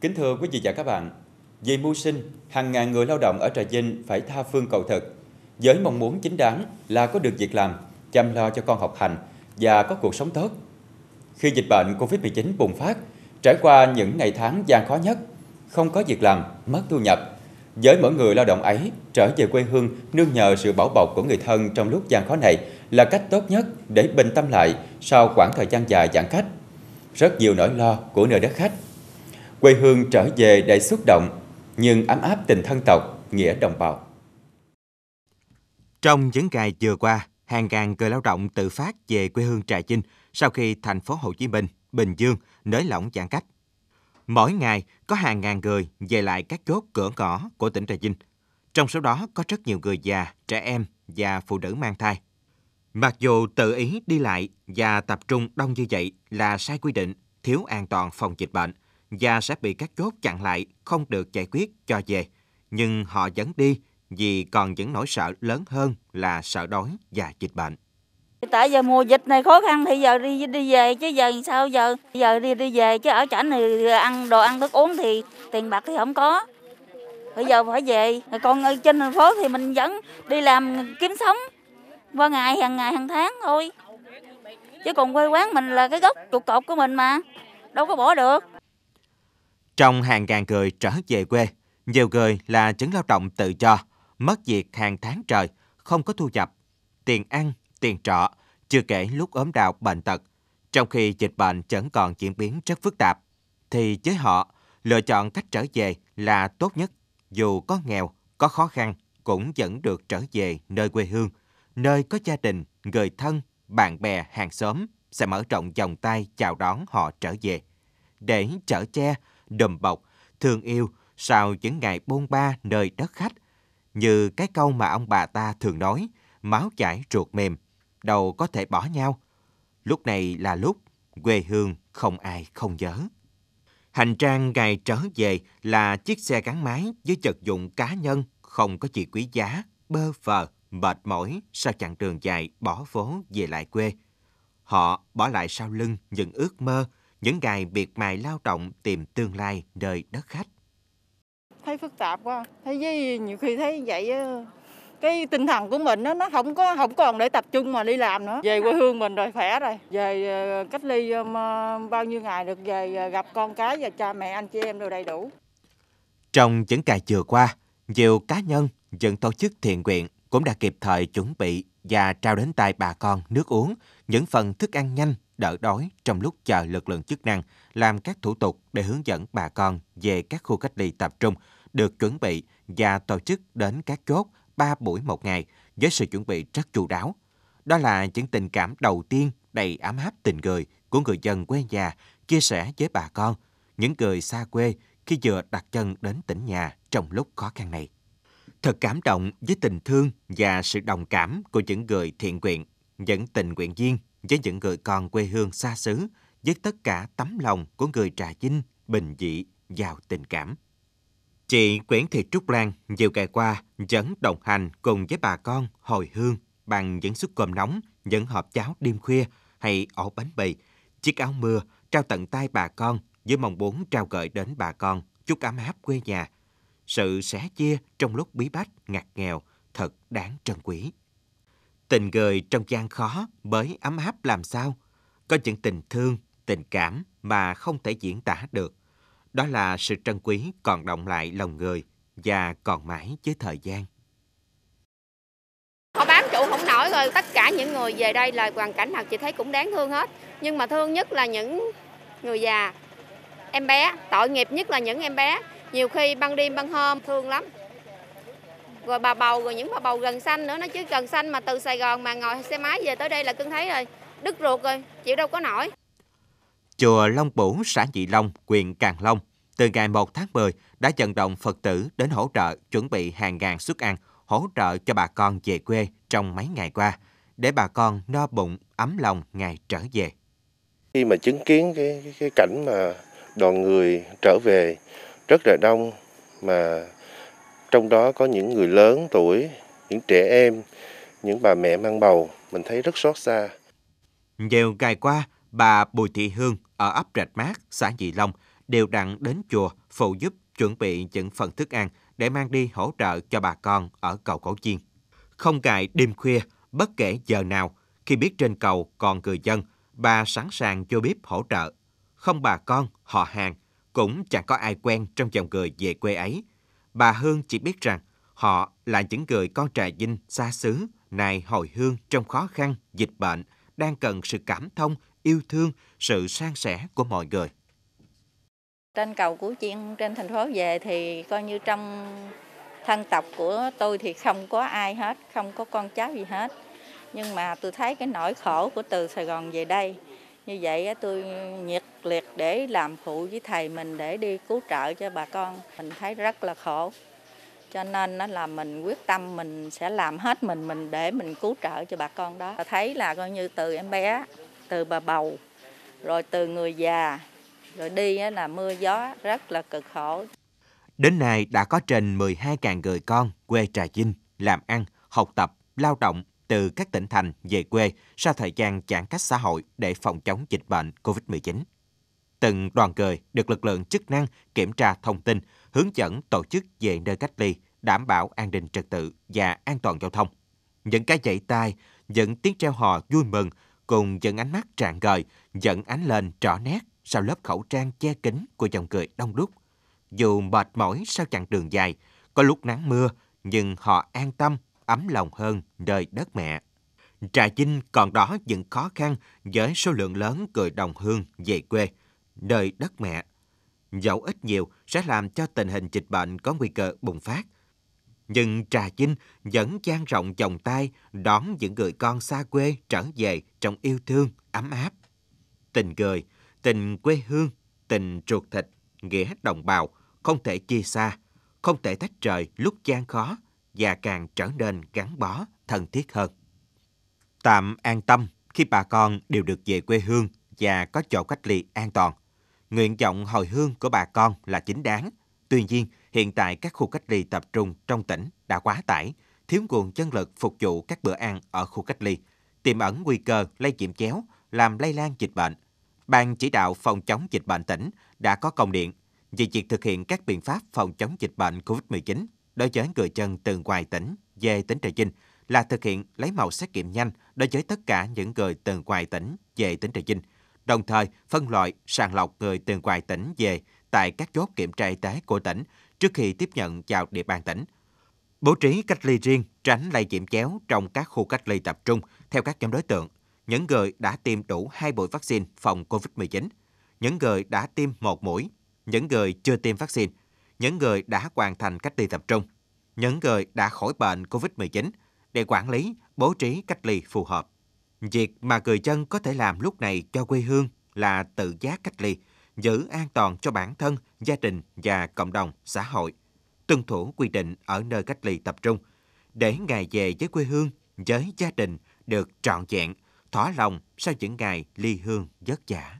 Kính thưa quý vị và các bạn, vì mưu sinh, hàng ngàn người lao động ở Trà Vinh phải tha phương cầu thực. Với mong muốn chính đáng là có được việc làm, chăm lo cho con học hành và có cuộc sống tốt. Khi dịch bệnh Covid-19 bùng phát, trải qua những ngày tháng gian khó nhất, không có việc làm, mất thu nhập, với mỗi người lao động ấy trở về quê hương nương nhờ sự bảo bọc của người thân trong lúc gian khó này là cách tốt nhất để bình tâm lại sau khoảng thời gian dài giãn cách. Rất nhiều nỗi lo của nơi đất khách quê hương trở về đầy xúc động nhưng ấm áp tình thân tộc, nghĩa đồng bào. Trong những ngày vừa qua, hàng ngàn người lao động tự phát về quê hương Trà Vinh sau khi thành phố Hồ Chí Minh, Bình Dương nới lỏng giãn cách. Mỗi ngày có hàng ngàn người về lại các chốt cửa ngõ của tỉnh Trà Vinh. Trong số đó có rất nhiều người già, trẻ em và phụ nữ mang thai. Mặc dù tự ý đi lại và tập trung đông như vậy là sai quy định, thiếu an toàn phòng dịch bệnh, và sẽ bị các chốt chặn lại, không được giải quyết cho về. Nhưng họ vẫn đi vì còn những nỗi sợ lớn hơn là sợ đói và dịch bệnh. Tại giờ mùa dịch này khó khăn thì giờ đi đi về chứ giờ sao giờ giờ đi đi về chứ ở chảnh này ăn đồ ăn thức uống thì tiền bạc thì không có. Bây giờ phải về. Còn ở trên thành phố thì mình vẫn đi làm kiếm sống qua ngày hàng ngày hàng tháng thôi. Chứ còn quê quán mình là cái gốc trụ cột của mình mà. Đâu có bỏ được. Trong hàng ngàn người trở về quê, nhiều người là chứng lao động tự do, mất việc hàng tháng trời, không có thu nhập, tiền ăn, tiền trọ, chưa kể lúc ốm đau bệnh tật. Trong khi dịch bệnh vẫn còn diễn biến rất phức tạp, thì với họ, lựa chọn cách trở về là tốt nhất. Dù có nghèo, có khó khăn, cũng vẫn được trở về nơi quê hương, nơi có gia đình, người thân, bạn bè, hàng xóm sẽ mở rộng vòng tay chào đón họ trở về. Để trở che, đùm bọc, thương yêu sau những ngày bôn ba nơi đất khách. Như cái câu mà ông bà ta thường nói, máu chảy ruột mềm, đâu có thể bỏ nhau. Lúc này là lúc quê hương không ai không nhớ. Hành trang ngày trở về là chiếc xe gắn máy với vật dụng cá nhân không có gì quý giá, bơ phờ, mệt mỏi sau chặng đường dài bỏ phố về lại quê. Họ bỏ lại sau lưng những ước mơ, những ngày biệt mài lao động tìm tương lai nơi đất khách. Thấy phức tạp quá, thấy gì nhiều khi thấy vậy cái tinh thần của mình nó nó không có không còn để tập trung mà đi làm nữa về quê hương mình rồi khỏe rồi về ờ, cách ly ờ, bao nhiêu ngày được về ờ, gặp con cái và cha mẹ anh chị em đều đầy đủ trong những ngày vừa qua nhiều cá nhân dân tổ chức thiện nguyện cũng đã kịp thời chuẩn bị và trao đến tay bà con nước uống, những phần thức ăn nhanh, đỡ đói trong lúc chờ lực lượng chức năng làm các thủ tục để hướng dẫn bà con về các khu cách ly tập trung được chuẩn bị và tổ chức đến các chốt 3 buổi một ngày với sự chuẩn bị rất chu đáo. Đó là những tình cảm đầu tiên đầy ấm áp tình người của người dân quê nhà chia sẻ với bà con, những người xa quê khi vừa đặt chân đến tỉnh nhà trong lúc khó khăn này. Thật cảm động với tình thương và sự đồng cảm của những người thiện nguyện, những tình nguyện viên với những người con quê hương xa xứ với tất cả tấm lòng của người trà vinh bình dị giàu tình cảm. Chị Nguyễn Thị Trúc Lan nhiều ngày qua vẫn đồng hành cùng với bà con hồi hương bằng những suất cơm nóng, những hộp cháo đêm khuya hay ổ bánh bì chiếc áo mưa trao tận tay bà con với mong muốn trao gửi đến bà con chút ấm áp quê nhà sự sẻ chia trong lúc bí bách, ngặt nghèo thật đáng trân quý. Tình người trong gian khó bởi ấm áp làm sao? Có những tình thương, tình cảm mà không thể diễn tả được. Đó là sự trân quý còn động lại lòng người và còn mãi với thời gian. Họ bám trụ không nổi rồi, tất cả những người về đây là hoàn cảnh nào chị thấy cũng đáng thương hết. Nhưng mà thương nhất là những người già, em bé, tội nghiệp nhất là những em bé nhiều khi ban đêm ban hôm thương lắm rồi bà bầu rồi những bà bầu gần xanh nữa nó chứ gần xanh mà từ Sài Gòn mà ngồi xe máy về tới đây là cưng thấy rồi đứt ruột rồi chịu đâu có nổi chùa Long Bủ xã Nhị Long huyện Càng Long từ ngày 1 tháng 10 đã vận động Phật tử đến hỗ trợ chuẩn bị hàng ngàn suất ăn hỗ trợ cho bà con về quê trong mấy ngày qua để bà con no bụng ấm lòng ngày trở về khi mà chứng kiến cái cái, cái cảnh mà đoàn người trở về rất là đông mà trong đó có những người lớn tuổi, những trẻ em, những bà mẹ mang bầu, mình thấy rất xót xa. Nhiều ngày qua, bà Bùi Thị Hương ở ấp Rạch Mát, xã Dị Long đều đặn đến chùa phụ giúp chuẩn bị những phần thức ăn để mang đi hỗ trợ cho bà con ở cầu Cổ Chiên. Không ngại đêm khuya, bất kể giờ nào, khi biết trên cầu còn người dân, bà sẵn sàng cho bếp hỗ trợ. Không bà con, họ hàng, cũng chẳng có ai quen trong dòng người về quê ấy. Bà Hương chỉ biết rằng họ là những người con trà dinh xa xứ, này hồi hương trong khó khăn, dịch bệnh, đang cần sự cảm thông, yêu thương, sự san sẻ của mọi người. Trên cầu của chị, trên thành phố về thì coi như trong thân tộc của tôi thì không có ai hết, không có con cháu gì hết. Nhưng mà tôi thấy cái nỗi khổ của từ Sài Gòn về đây như vậy tôi nhiệt liệt để làm phụ với thầy mình để đi cứu trợ cho bà con mình thấy rất là khổ cho nên nó là mình quyết tâm mình sẽ làm hết mình mình để mình cứu trợ cho bà con đó thấy là coi như từ em bé từ bà bầu rồi từ người già rồi đi là mưa gió rất là cực khổ Đến nay đã có trên 12.000 người con quê Trà Vinh làm ăn, học tập, lao động từ các tỉnh thành về quê sau thời gian giãn cách xã hội để phòng chống dịch bệnh COVID-19. Từng đoàn người được lực lượng chức năng kiểm tra thông tin, hướng dẫn tổ chức về nơi cách ly, đảm bảo an ninh trật tự và an toàn giao thông. Những cái dậy tai, những tiếng treo hò vui mừng cùng những ánh mắt tràn gời, dẫn ánh lên rõ nét sau lớp khẩu trang che kính của dòng người đông đúc. Dù mệt mỏi sau chặng đường dài, có lúc nắng mưa, nhưng họ an tâm ấm lòng hơn nơi đất mẹ. Trà Vinh còn đó những khó khăn với số lượng lớn người đồng hương về quê, nơi đất mẹ. Dẫu ít nhiều sẽ làm cho tình hình dịch bệnh có nguy cơ bùng phát. Nhưng Trà Vinh vẫn dang rộng vòng tay đón những người con xa quê trở về trong yêu thương, ấm áp. Tình người, tình quê hương, tình ruột thịt, nghĩa đồng bào, không thể chia xa, không thể tách rời lúc gian khó – và càng trở nên gắn bó, thân thiết hơn. Tạm an tâm khi bà con đều được về quê hương và có chỗ cách ly an toàn. Nguyện vọng hồi hương của bà con là chính đáng. Tuy nhiên, hiện tại các khu cách ly tập trung trong tỉnh đã quá tải, thiếu nguồn nhân lực phục vụ các bữa ăn ở khu cách ly, tiềm ẩn nguy cơ lây nhiễm chéo, làm lây lan dịch bệnh. Ban chỉ đạo phòng chống dịch bệnh tỉnh đã có công điện về việc thực hiện các biện pháp phòng chống dịch bệnh COVID-19 đối với người dân từ ngoài tỉnh về tỉnh Trà Vinh là thực hiện lấy mẫu xét nghiệm nhanh đối với tất cả những người từ ngoài tỉnh về tỉnh Trà Vinh, đồng thời phân loại sàng lọc người từ ngoài tỉnh về tại các chốt kiểm tra y tế của tỉnh trước khi tiếp nhận vào địa bàn tỉnh. Bố trí cách ly riêng, tránh lây nhiễm chéo trong các khu cách ly tập trung theo các nhóm đối tượng. Những người đã tiêm đủ hai mũi vaccine phòng COVID-19, những người đã tiêm một mũi, những người chưa tiêm vaccine những người đã hoàn thành cách ly tập trung, những người đã khỏi bệnh COVID-19 để quản lý, bố trí cách ly phù hợp. Việc mà người dân có thể làm lúc này cho quê hương là tự giác cách ly, giữ an toàn cho bản thân, gia đình và cộng đồng, xã hội, tuân thủ quy định ở nơi cách ly tập trung, để ngày về với quê hương, với gia đình được trọn vẹn, thỏa lòng sau những ngày ly hương vất vả.